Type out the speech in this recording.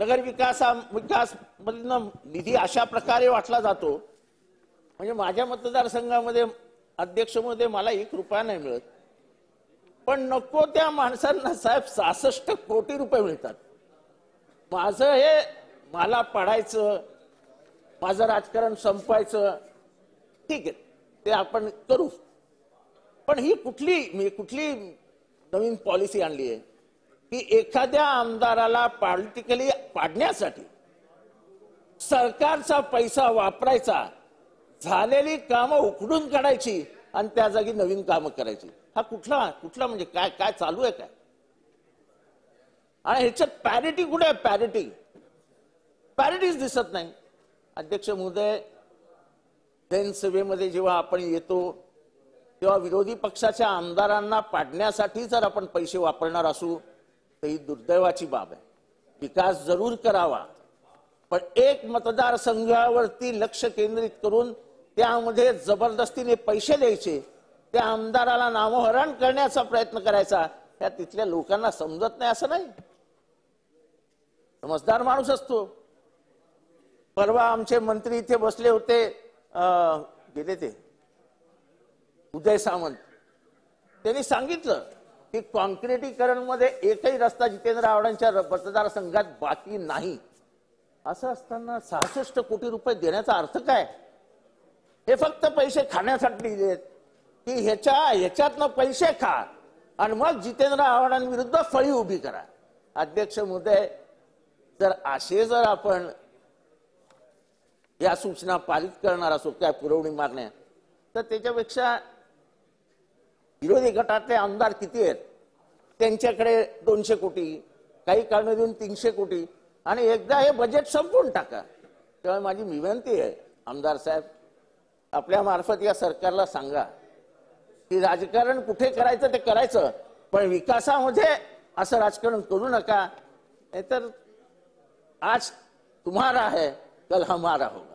नगर विकास विकास निधी अशा प्रकारे वाटला जातो म्हणजे माझ्या मतदारसंघामध्ये अध्यक्ष मध्ये मला एक रुपया नाही मिळत पण नको त्या माणसांना साहेब सहासष्ट कोटी रुपये मिळतात माझं हे मला पडायचं माझं राजकारण संपवायचं ठीक आहे ते आपण करू पण ही कुठली मी कुठली नवीन पॉलिसी आणली आहे की एखाद्या आमदाराला पॉलिटिकली पाडण्यासाठी सरकारचा पैसा वापरायचा झालेली कामं उकडून काढायची आणि त्या जागी नवीन कामं करायची हा कुठला कुठला म्हणजे काय काय चालू आहे काय आणि ह्याच्यात पॅरिटी कुठे आहे पॅरिटी पॅरिटीच दिसत नाही अध्यक्ष महोदय विधानसभेमध्ये जेव्हा आपण येतो तेव्हा विरोधी पक्षाच्या आमदारांना पाडण्यासाठी जर आपण पैसे वापरणार असू ही दुर्दैवाची बाब आहे विकास जरूर करावा पण एक मतदारसंघावरती लक्ष केंद्रित करून त्यामध्ये जबरदस्तीने पैसे द्यायचे त्या आमदाराला नामोहरण करण्याचा प्रयत्न करायचा त्या तिथल्या लोकांना समजत नाही असं नाही समजदार माणूस असतो परवा आमचे मंत्री इथे बसले होते गेले ते उदय सामंत त्यांनी सांगितलं की कॉन्क्रिटीकरण मध्ये एकही रस्ता जितेंद्र आव्हाडांच्या संघात बाकी नाही असं असताना सहासष्ट कोटी रुपये देण्याचा अर्थ काय हे फक्त पैसे खाण्यासाठी देत की ह्याच्या ह्याच्यातनं पैसे खा आणि मग जितेंद्र आव्हाडांविरुद्ध फळी उभी करा अध्यक्ष मोदय जर असे जर आपण या सूचना पारित करणार असो काय पुरवणी मागण्या तर त्याच्यापेक्षा विरोधी गटातले आमदार किती आहेत त्यांच्याकडे दोनशे कोटी काही काळ देऊन तीनशे कोटी आणि एकदा हे बजेट संपवून टाका तेव्हा माझी विनंती आहे आमदार साहेब आपल्या मार्फत या सरकारला सांगा की राजकारण कुठे करायचं ते करायचं पण विकासामध्ये असं राजकारण करू नका तर आज तुम्हाला आहे कल हमारा होगा